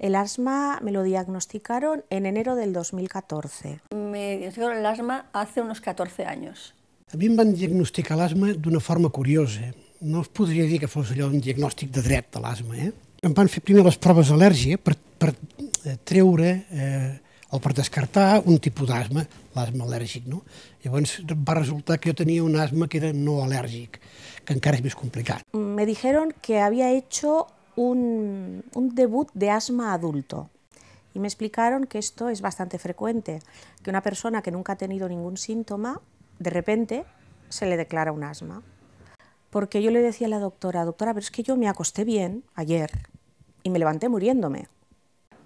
El asma me lo diagnosticaron en enero del 2014. Me diagnosticaron el asma hace unos 14 años. A mi em van diagnosticar l'asma d'una forma curiosa. No us podria dir que fos allò un diagnòstic de dret de l'asma, eh? Em van fer primer les proves d'al·lèrgia per, per eh, treure eh, o per descartar un tipus d'asma, l'asma al·lèrgic, no? Llavors va resultar que jo tenia un asma que era no al·lèrgic, que encara és més complicat. Me dijeron que había hecho un, debut de asma adulto. Y me explicaron que esto es bastante frecuente, que una persona que nunca ha tenido ningún síntoma, de repente se le declara un asma. Porque yo le decía a la doctora, doctora, pero es que yo me acosté bien ayer y me levanté muriéndome.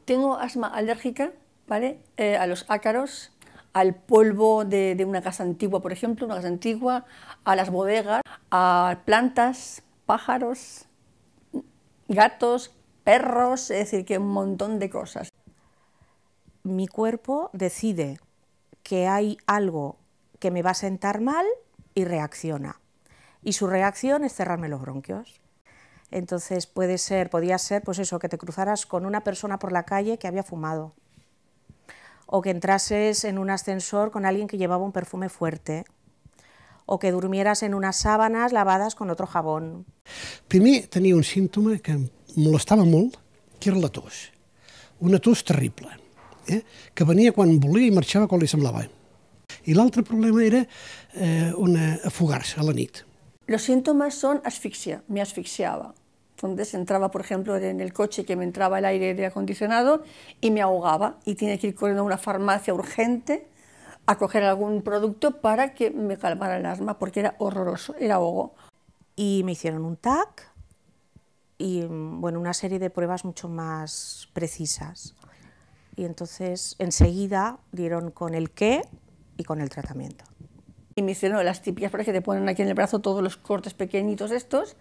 Tengo asma alérgica, ¿vale? Eh, a los ácaros, al polvo de, de, una casa antigua, por ejemplo, una casa antigua, a las bodegas, a plantas, pájaros, gatos, perros, es decir, que un montón de cosas. Mi cuerpo decide que hay algo que me va a sentar mal y reacciona. Y su reacción es cerrarme los bronquios. Entonces puede ser, podía ser, pues eso, que te cruzaras con una persona por la calle que había fumado. O que entrases en un ascensor con alguien que llevaba un perfume fuerte. O que durmieras en unas sábanas lavadas con otro jabón Primer tenia un símptoma que em molestava molt, que era la tos. Una tos terrible, eh? que venia quan volia i marxava quan li semblava. I l'altre problema era eh, una afogar-se a la nit. Los síntomas son asfixia, me asfixiaba. Entonces entraba, por ejemplo, en el coche que me entraba el aire de acondicionado y me ahogaba y tenía que ir corriendo a una farmacia urgente a coger algún producto para que me calmara el asma, porque era horroroso, era ahogo. y me hicieron un TAC y mm, bueno, una serie de pruebas mucho más precisas. Y entonces enseguida dieron con el qué y con el tratamiento. Y me hicieron las tipias para que te ponen aquí en el brazo todos los cortes pequeñitos estos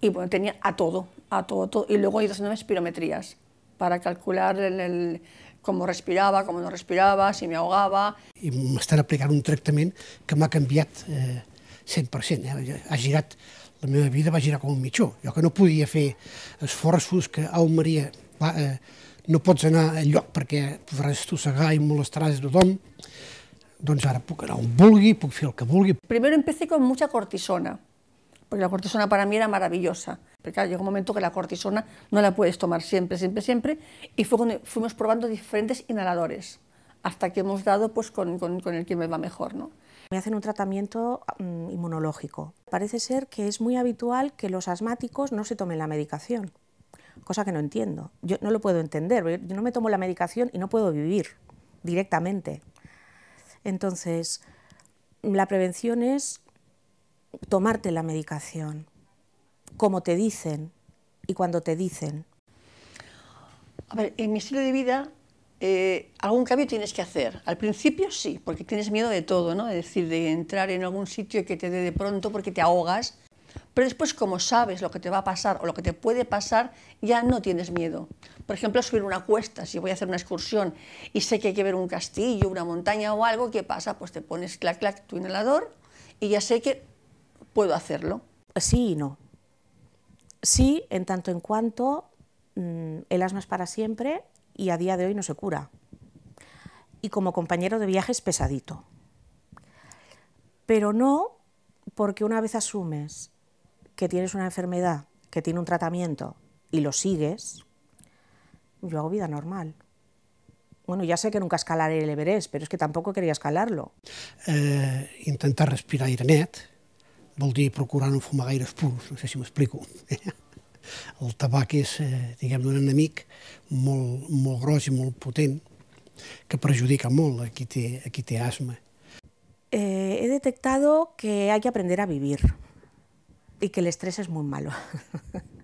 y bueno, tenía a todo, a todo, todo. Y luego hay dos espirometrías para calcular el, cómo respiraba, cómo no respiraba, si me ahogaba. Y me están aplicando un tratamiento que me eh, eh. ha eh, 100%, ha la meva vida va girar com un mitjó. Jo que no podia fer esforços que, au Maria, va, eh, no pots anar a lloc perquè podràs tossegar i molestaràs a tothom, doncs ara puc anar on vulgui, puc fer el que vulgui. Primero empecé con mucha cortisona, porque la cortisona para mí era maravillosa. Porque claro, llegó un momento que la cortisona no la puedes tomar siempre, siempre, siempre, y fue cuando fuimos probando diferentes inhaladores, hasta que hemos dado pues, con, con, con el que me va mejor. ¿no? Me hacen un tratamiento mm, inmunológico. Parece ser que es muy habitual que los asmáticos no se tomen la medicación, cosa que no entiendo. Yo no lo puedo entender, yo no me tomo la medicación y no puedo vivir directamente. Entonces, la prevención es tomarte la medicación, como te dicen y cuando te dicen. A ver, en mi estilo de vida eh, algún cambio tienes que hacer. Al principio sí, porque tienes miedo de todo, ¿no? Es decir, de entrar en algún sitio y que te dé de pronto porque te ahogas. Pero después, como sabes lo que te va a pasar o lo que te puede pasar, ya no tienes miedo. Por ejemplo, subir una cuesta, si voy a hacer una excursión y sé que hay que ver un castillo, una montaña o algo, ¿qué pasa? Pues te pones clac, clac, tu inhalador y ya sé que puedo hacerlo. Sí y no. Sí, en tanto en cuanto mm, el asma es para siempre y a día de hoy no se cura. Y como compañero de viaje es pesadito. Pero no porque una vez asumes que tienes una enfermedad, que tiene un tratamiento y lo sigues, yo hago vida normal. Bueno, ya sé que nunca escalaré el Everest, pero es que tampoco quería escalarlo. Eh, intentar respirar aire net vol a procurar un fumar gaires no sé si me explico. El tabac és, eh, diguem, un enemic molt, molt gros i molt potent que perjudica molt a qui té, a qui té asma. Eh, he detectado que hay que aprender a vivir y que el estrés es muy malo.